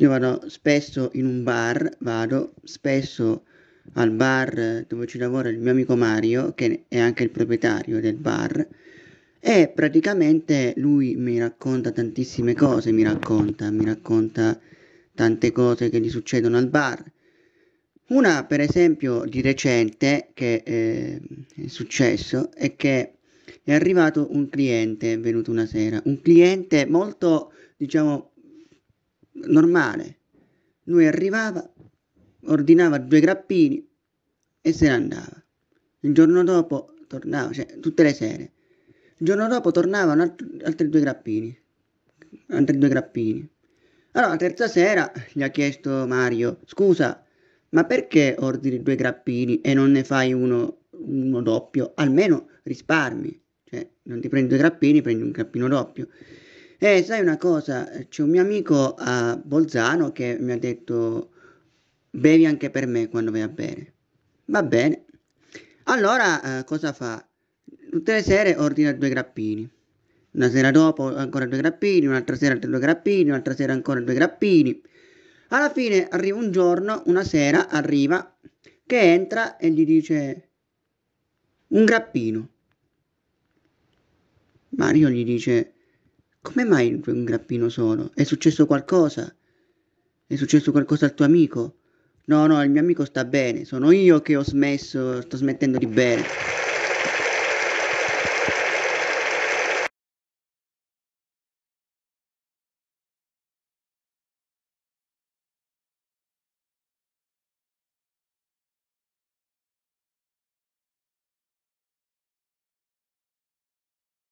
Io vado spesso in un bar, vado spesso al bar dove ci lavora il mio amico Mario, che è anche il proprietario del bar, e praticamente lui mi racconta tantissime cose, mi racconta, mi racconta tante cose che gli succedono al bar. Una, per esempio, di recente che eh, è successo è che è arrivato un cliente, è venuto una sera, un cliente molto, diciamo, normale. Lui arrivava, ordinava due grappini e se ne andava. Il giorno dopo tornava, cioè tutte le sere. Il giorno dopo tornavano alt- altri due grappini. Altri due grappini. Allora, la terza sera gli ha chiesto Mario, scusa, ma perché ordini due grappini e non ne fai uno, uno doppio? Almeno risparmi. Cioè, non ti prendi due grappini, prendi un grappino doppio. Eh, sai una cosa, c'è un mio amico a Bolzano che mi ha detto bevi anche per me quando vai a bere. Va bene. Allora eh, cosa fa? Tutte le sere ordina due grappini. Una sera dopo ancora due grappini, un'altra sera due grappini, un'altra sera ancora due grappini. Alla fine arriva un giorno, una sera arriva, che entra e gli dice un grappino. Mario gli dice come mai un grappino solo? È successo qualcosa? È successo qualcosa al tuo amico? No, no, il mio amico sta bene, sono io che ho smesso, sto smettendo di bere.